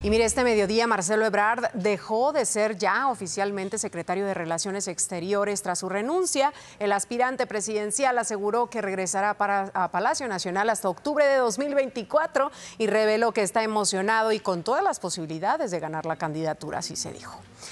Y mire, este mediodía Marcelo Ebrard dejó de ser ya oficialmente secretario de Relaciones Exteriores tras su renuncia. El aspirante presidencial aseguró que regresará a Palacio Nacional hasta octubre de 2024 y reveló que está emocionado y con todas las posibilidades de ganar la candidatura, así se dijo.